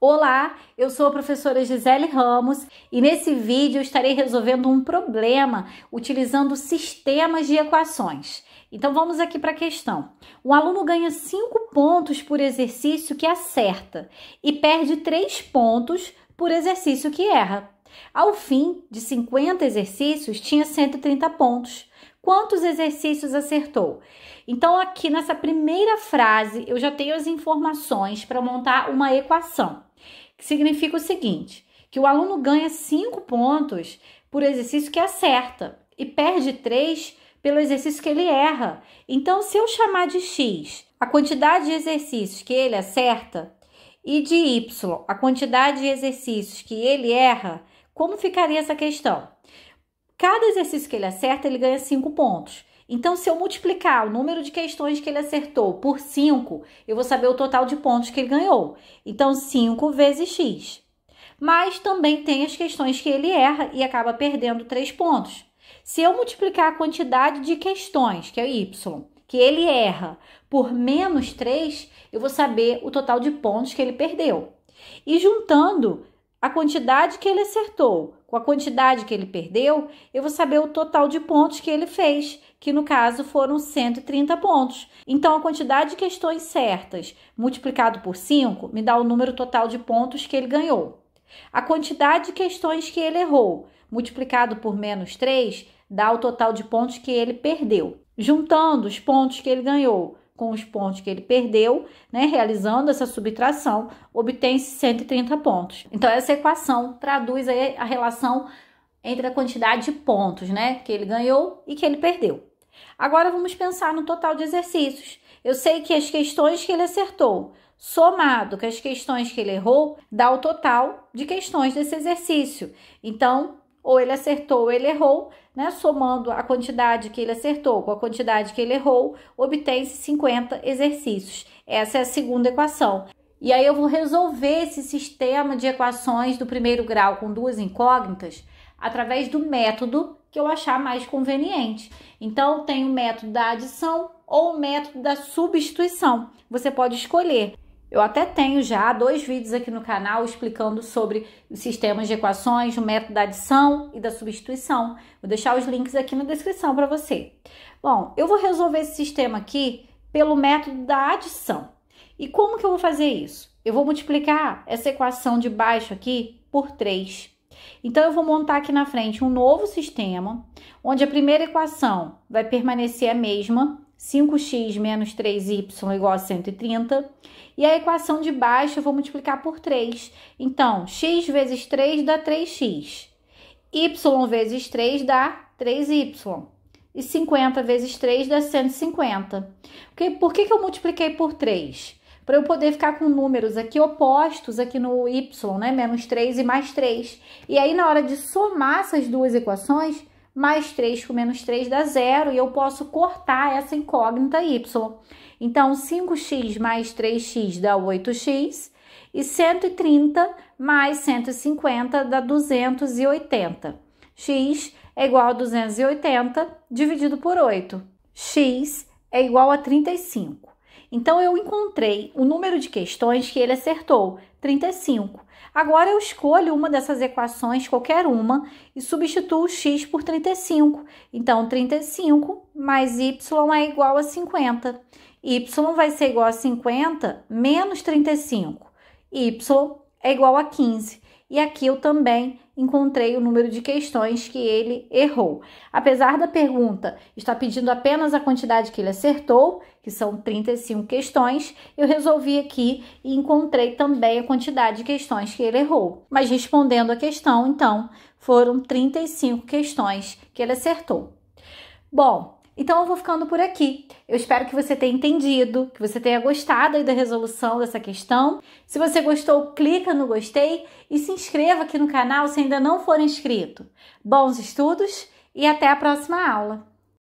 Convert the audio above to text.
Olá, eu sou a professora Gisele Ramos e nesse vídeo eu estarei resolvendo um problema utilizando sistemas de equações. Então vamos aqui para a questão. Um aluno ganha 5 pontos por exercício que acerta e perde 3 pontos por exercício que erra. Ao fim de 50 exercícios, tinha 130 pontos quantos exercícios acertou. Então, aqui nessa primeira frase, eu já tenho as informações para montar uma equação, que significa o seguinte: que o aluno ganha 5 pontos por exercício que acerta e perde 3 pelo exercício que ele erra. Então, se eu chamar de x a quantidade de exercícios que ele acerta e de y a quantidade de exercícios que ele erra, como ficaria essa questão? Cada exercício que ele acerta, ele ganha 5 pontos. Então, se eu multiplicar o número de questões que ele acertou por 5, eu vou saber o total de pontos que ele ganhou. Então, 5 vezes x. Mas também tem as questões que ele erra e acaba perdendo 3 pontos. Se eu multiplicar a quantidade de questões, que é y, que ele erra por menos 3, eu vou saber o total de pontos que ele perdeu. E juntando, a quantidade que ele acertou com a quantidade que ele perdeu, eu vou saber o total de pontos que ele fez, que no caso foram 130 pontos. Então, a quantidade de questões certas multiplicado por 5 me dá o número total de pontos que ele ganhou. A quantidade de questões que ele errou multiplicado por menos 3 dá o total de pontos que ele perdeu. Juntando os pontos que ele ganhou com os pontos que ele perdeu, né, realizando essa subtração, obtém-se 130 pontos. Então, essa equação traduz a relação entre a quantidade de pontos né, que ele ganhou e que ele perdeu. Agora, vamos pensar no total de exercícios. Eu sei que as questões que ele acertou, somado com as questões que ele errou, dá o total de questões desse exercício. Então, ou ele acertou ou ele errou, né? Somando a quantidade que ele acertou com a quantidade que ele errou, obtém-se 50 exercícios. Essa é a segunda equação. E aí eu vou resolver esse sistema de equações do primeiro grau com duas incógnitas através do método que eu achar mais conveniente. Então, tem o método da adição ou o método da substituição. Você pode escolher. Eu até tenho já dois vídeos aqui no canal explicando sobre sistemas de equações, o método da adição e da substituição. Vou deixar os links aqui na descrição para você. Bom, eu vou resolver esse sistema aqui pelo método da adição. E como que eu vou fazer isso? Eu vou multiplicar essa equação de baixo aqui por 3. Então, eu vou montar aqui na frente um novo sistema, onde a primeira equação vai permanecer a mesma 5x menos 3y igual a 130. E a equação de baixo eu vou multiplicar por 3. Então, x vezes 3 dá 3x. y vezes 3 dá 3y. E 50 vezes 3 dá 150. Porque, por que, que eu multipliquei por 3? Para eu poder ficar com números aqui opostos, aqui no y, né? Menos 3 e mais 3. E aí, na hora de somar essas duas equações, mais 3 com menos 3 dá zero e eu posso cortar essa incógnita y. Então, 5x mais 3x dá 8x e 130 mais 150 dá 280. x é igual a 280 dividido por 8. x é igual a 35. Então eu encontrei o número de questões que ele acertou, 35. Agora eu escolho uma dessas equações, qualquer uma, e substituo x por 35. Então 35 mais y é igual a 50. y vai ser igual a 50 menos 35. y é igual a 15. E aqui eu também encontrei o número de questões que ele errou. Apesar da pergunta estar pedindo apenas a quantidade que ele acertou, que são 35 questões, eu resolvi aqui e encontrei também a quantidade de questões que ele errou. Mas respondendo a questão, então, foram 35 questões que ele acertou. Bom, então eu vou ficando por aqui. Eu espero que você tenha entendido, que você tenha gostado aí da resolução dessa questão. Se você gostou, clica no gostei e se inscreva aqui no canal se ainda não for inscrito. Bons estudos e até a próxima aula.